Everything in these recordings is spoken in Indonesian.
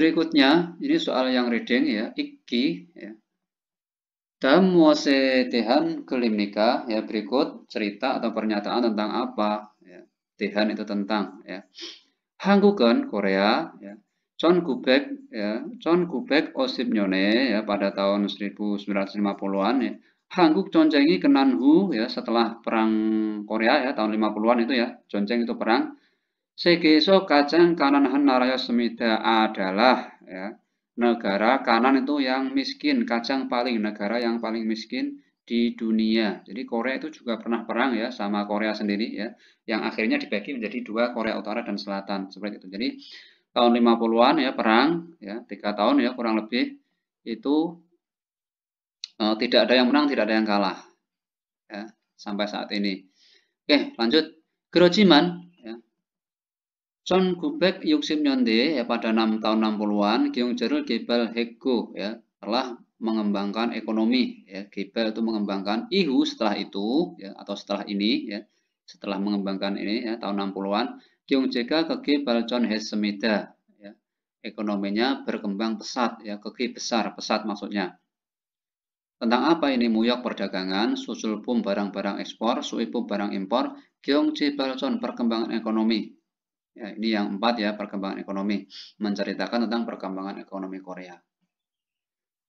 Berikutnya, ini soal yang reading ya, Iki ya. muase tehan kelimnika ya berikut cerita atau pernyataan tentang apa ya. Tehan itu tentang ya. Hanggukan Korea ya. John Kubek ya, John Kubek Osipnyone ya pada tahun 1950-an ya. Hangguk joncengi kenan hu ya setelah perang Korea ya tahun 50-an itu ya. Chonjeng itu perang Segeso kacang kanan Hanaraya Semida adalah ya, negara kanan itu yang miskin, kacang paling negara yang paling miskin di dunia. Jadi Korea itu juga pernah perang ya sama Korea sendiri ya, yang akhirnya dibagi menjadi dua Korea Utara dan Selatan seperti itu. Jadi tahun 50-an ya perang ya tiga tahun ya kurang lebih itu eh, tidak ada yang menang tidak ada yang kalah ya, sampai saat ini oke lanjut Gerojiman John Kubek Yuksim Yonde ya pada 6 tahun 60-an, Jerul Gebel Heku ya telah mengembangkan ekonomi ya. Gebel itu mengembangkan IHU setelah itu ya atau setelah ini ya. Setelah mengembangkan ini ya tahun 60-an, Jeka ke Gebel John Hesemida ya. Ekonominya berkembang pesat ya, keki besar, pesat maksudnya. Tentang apa ini muyok perdagangan, susul pum barang-barang ekspor, suipum barang impor, Gyeongji Balchon perkembangan ekonomi, Ya, ini yang empat ya, perkembangan ekonomi. Menceritakan tentang perkembangan ekonomi Korea.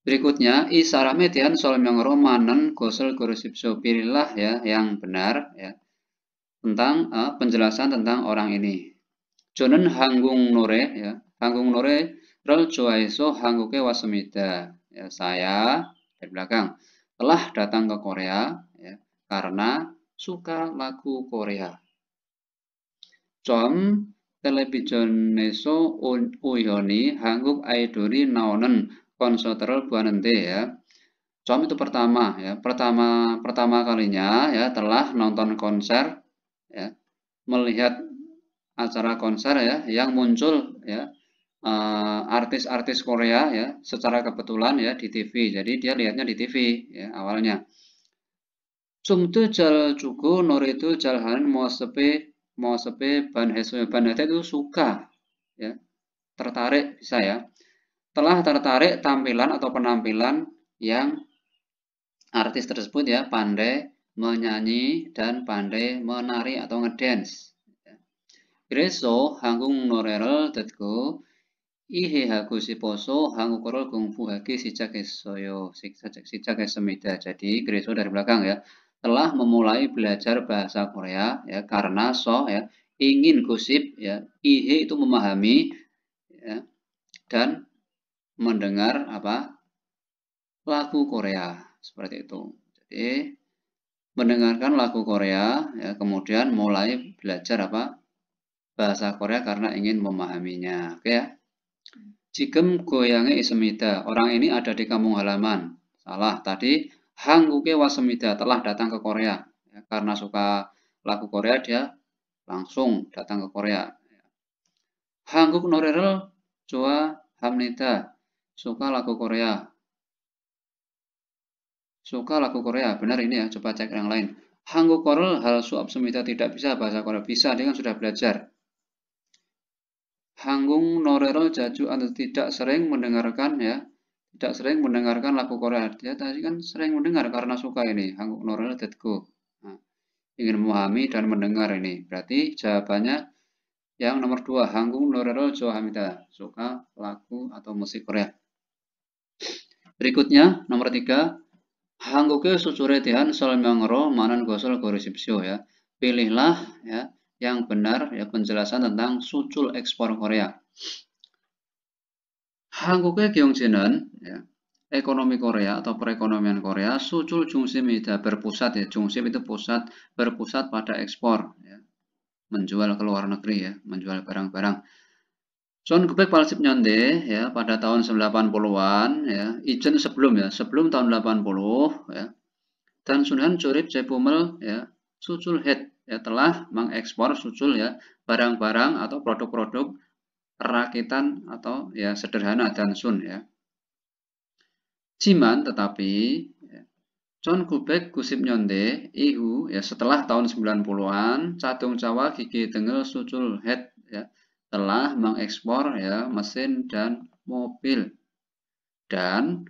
Berikutnya, isarah median solmyong romanen gosel gurusipso pilihlah ya yang benar ya tentang uh, penjelasan tentang orang ini. Jonen hanggung nore ya, hanggung nore rel joaiso hangguke wasumida. Ya, saya dari belakang telah datang ke Korea ya, karena suka lagu Korea. Com 점 neso uyoni hanguk aiduri naonen konserter Buanente ya. Com itu pertama ya, pertama pertama kalinya ya telah nonton konser ya, melihat acara konser ya yang muncul ya eh, artis-artis uh, Korea ya secara kebetulan ya di TV. Jadi dia lihatnya di TV ya awalnya. Sumtu jal cuku noritu jalhan mosepe Mau sepi Mosepe ban Banhete itu suka ya tertarik bisa ya telah tertarik tampilan atau penampilan yang artis tersebut ya pandai menyanyi dan pandai menari atau ngedance. Ya. Greso hangung norerel tetku ihe haku si poso hangu korol kungfu haki si cake soyo si cake semida. Jadi greso dari belakang ya telah memulai belajar bahasa Korea ya karena so ya ingin gosip ya ihe itu memahami ya, dan mendengar apa lagu Korea seperti itu. Jadi mendengarkan lagu Korea ya kemudian mulai belajar apa bahasa Korea karena ingin memahaminya. Oke ya. Jigem goyangnya ismida. Orang ini ada di kampung halaman. Salah tadi Hanguke Wasemida telah datang ke Korea. Ya, karena suka lagu Korea, dia langsung datang ke Korea. Hanguk Norerel Joa Hamnida suka lagu Korea. Suka lagu Korea, benar ini ya, coba cek yang lain. Hanguk Korel hal suap semida tidak bisa bahasa Korea bisa, dia kan sudah belajar. Hanggung Norerel jaju atau tidak sering mendengarkan ya tidak sering mendengarkan lagu Korea. Dia tadi kan sering mendengar karena suka ini. Hanguk noral Tetku. Nah, ingin memahami dan mendengar ini. Berarti jawabannya yang nomor dua, Hanguk noral Johamita. Suka lagu atau musik Korea. Berikutnya, nomor tiga, ke sucure tihan solmyongro manan gosol gorisipsio ya. Pilihlah ya yang benar ya penjelasan tentang sucul ekspor Korea. 한국의 경제는 ya, ekonomi Korea atau perekonomian Korea sucul jungsimida berpusat ya jungsim itu pusat berpusat pada ekspor ya. menjual ke luar negeri ya menjual barang-barang Son Kubek Palsip Nyonde ya pada tahun 80-an ya ijen sebelum ya sebelum tahun 80 ya dan Sunhan Curip Cepumel ya sucul head ya telah mengekspor sucul ya barang-barang atau produk-produk rakitan atau ya sederhana dan sun ya. Ciman tetapi con ya, Kubek kusip Nyonde Ihu ya setelah tahun 90-an catung cawa Gigi Dengel Sucul Head ya telah mengekspor ya mesin dan mobil dan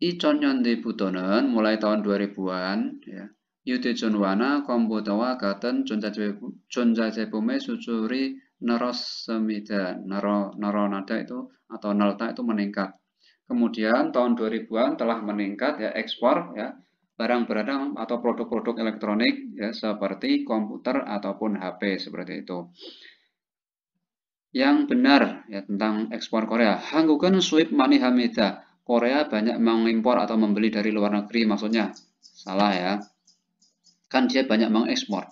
Icon Nyonde Butonen mulai tahun 2000-an ya Yute Jonwana Kombotawa Gaten Jonjajebume sucuri Neros semida naro naronada itu atau nalta itu meningkat kemudian tahun 2000-an telah meningkat ya ekspor ya barang barang atau produk-produk elektronik ya seperti komputer ataupun HP seperti itu yang benar ya tentang ekspor Korea Hanggukan suip mani hamida Korea banyak mengimpor atau membeli dari luar negeri maksudnya salah ya kan dia banyak mengekspor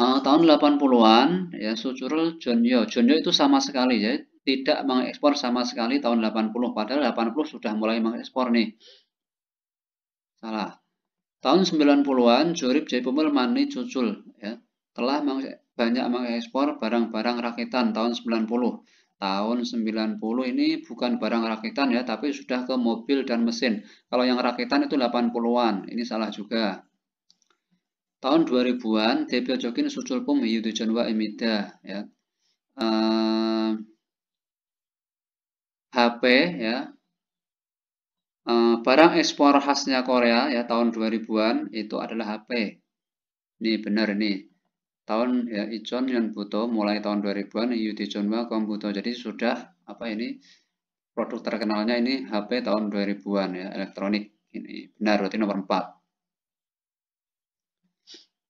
uh, tahun 80-an ya Sucurul Jonyo. Jonyo itu sama sekali ya, tidak mengekspor sama sekali tahun 80 padahal 80 sudah mulai mengekspor nih. Salah. Tahun 90-an Jurib Jaipumul Mani Cucul ya, telah banyak mengekspor barang-barang rakitan tahun 90. Tahun 90 ini bukan barang rakitan ya, tapi sudah ke mobil dan mesin. Kalau yang rakitan itu 80-an, ini salah juga tahun 2000-an Debel Jokin Suculpum Yudujanwa Emida ya. Uh, eh, HP ya. Uh, barang ekspor khasnya Korea ya tahun 2000-an itu adalah HP. Ini benar ini. Tahun ya Ichon butuh mulai tahun 2000-an Yudujanwa Kombuto. Jadi sudah apa ini produk terkenalnya ini HP tahun 2000-an ya elektronik ini benar berarti nomor 4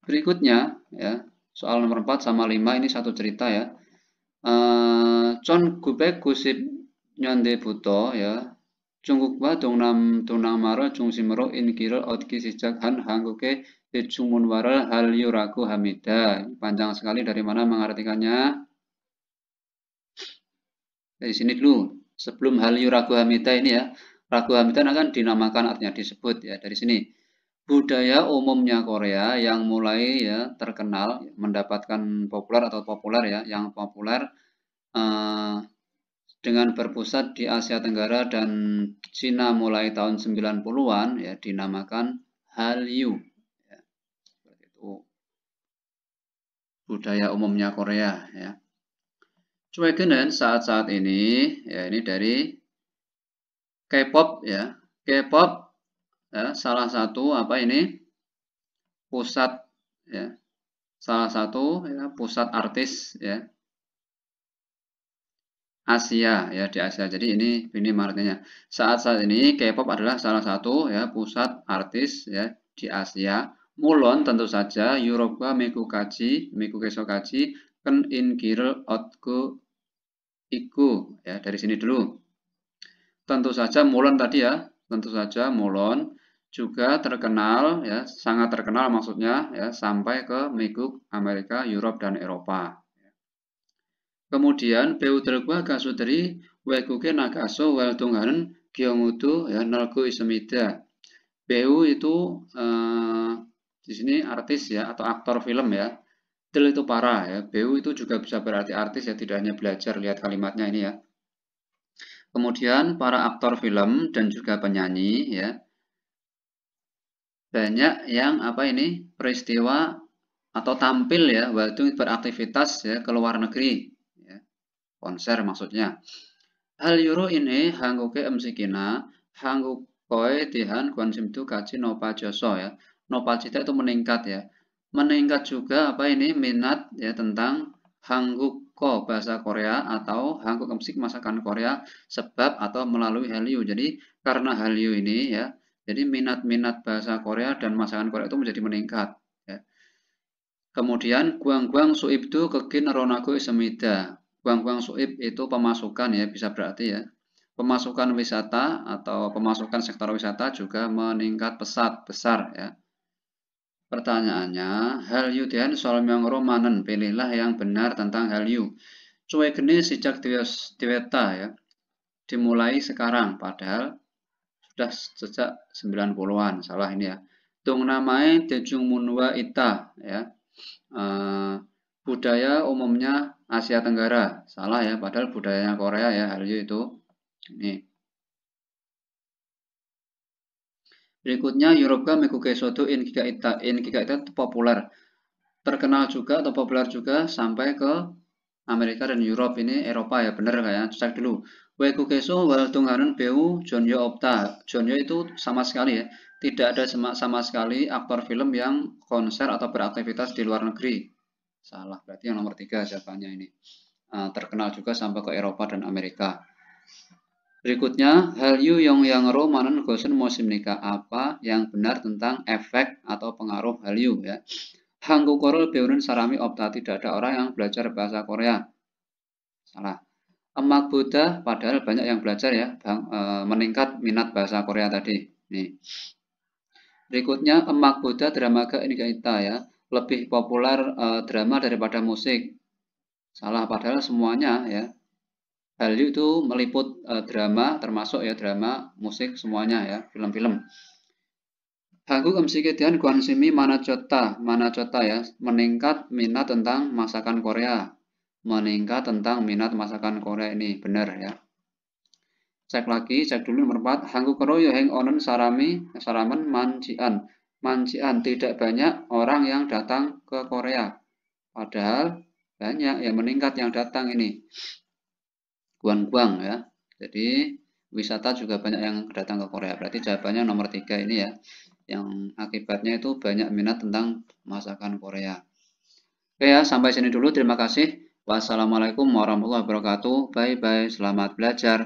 Berikutnya ya, soal nomor 4 sama 5 ini satu cerita ya. Con eh, Chon kusip gusip nyonde buto ya. 중국과 동남 동남아를 중심으로 인기를 얻기 시작한 한국의 대충문화를 한류라고 hamida. Panjang sekali dari mana mengartikannya? Dari sini dulu. Sebelum Hallyu Ragu Hamida ini ya, Ragu Hamida akan dinamakan artinya disebut ya dari sini budaya umumnya Korea yang mulai ya terkenal mendapatkan populer atau populer ya yang populer uh, dengan berpusat di Asia Tenggara dan Cina mulai tahun 90-an ya dinamakan Hallyu ya, seperti itu budaya umumnya Korea ya Cuekenen saat-saat ini ya ini dari K-pop ya K-pop ya, salah satu apa ini pusat ya salah satu ya, pusat artis ya Asia ya di Asia. Jadi ini ini artinya saat saat ini K-pop adalah salah satu ya pusat artis ya di Asia. Mulon tentu saja Eropa Mekukaji Kaji Ken in Kirel Otku Iku ya dari sini dulu. Tentu saja Mulon tadi ya tentu saja Mulon juga terkenal ya sangat terkenal maksudnya ya sampai ke Mekuk Amerika Eropa dan Eropa kemudian beu tergua kasudri wekuke nagaso Weldungan tungharen gyeongudu ya nelgu isemida beu itu eh, di sini artis ya atau aktor film ya del itu para ya beu itu juga bisa berarti artis ya tidak hanya belajar lihat kalimatnya ini ya kemudian para aktor film dan juga penyanyi ya banyak yang apa ini peristiwa atau tampil ya waktu beraktivitas ya ke luar negeri ya. konser maksudnya hal yuro ini hangguke emsikina hanggukoi tihan kuansimtu kaci nopa joso ya nopa cita itu meningkat ya meningkat juga apa ini minat ya tentang ko bahasa Korea atau hangguk emsik masakan Korea sebab atau melalui Hallyu jadi karena Hallyu ini ya jadi minat-minat bahasa Korea dan masakan Korea itu menjadi meningkat. Ya. Kemudian guang-guang suib itu kekin ronago semida. Guang-guang suib itu pemasukan ya bisa berarti ya. Pemasukan wisata atau pemasukan sektor wisata juga meningkat pesat besar ya. Pertanyaannya, yu Dian Solmyong Romanen, pilihlah yang benar tentang hal yu. Cuek ini sejak diweta ya, dimulai sekarang, padahal sudah sejak 90-an salah ini ya tung namai tejung munwa ita ya e, budaya umumnya Asia Tenggara salah ya padahal budayanya Korea ya Hallyu itu ini berikutnya Eropa Mikuke Soto in kika Ita in kika Ita itu populer terkenal juga atau populer juga sampai ke Amerika dan Eropa ini Eropa ya bener kayak cek dulu Weku kesu wal tungharun beu Jonyo opta. Jonyo itu sama sekali ya. Tidak ada sama, sama sekali aktor film yang konser atau beraktivitas di luar negeri. Salah, berarti yang nomor tiga jawabannya ini. Nah, terkenal juga sampai ke Eropa dan Amerika. Berikutnya, hal yu yong yang ro manan gosen musim nikah apa yang benar tentang efek atau pengaruh hal yu ya. Hangku korol beunin sarami opta tidak ada orang yang belajar bahasa Korea. Salah. Emak Buddha, padahal banyak yang belajar ya, bang, e, meningkat minat bahasa Korea tadi. Nih. Berikutnya, Emak Buddha drama ini kita ya, lebih populer e, drama daripada musik. Salah, padahal semuanya ya. Hallyu itu meliput e, drama, termasuk ya drama, musik, semuanya ya, film-film. Hagu mana Guansimi mana cota ya, meningkat minat tentang masakan Korea meningkat tentang minat masakan Korea ini. Benar ya. Cek lagi, cek dulu nomor 4. Hangku keroyo heng onen sarami, saramen mancian. Mancian tidak banyak orang yang datang ke Korea. Padahal banyak yang meningkat yang datang ini. Guang-guang ya. Jadi wisata juga banyak yang datang ke Korea. Berarti jawabannya nomor 3 ini ya. Yang akibatnya itu banyak minat tentang masakan Korea. Oke ya, sampai sini dulu. Terima kasih. Wassalamualaikum warahmatullahi wabarakatuh. Bye bye. Selamat belajar.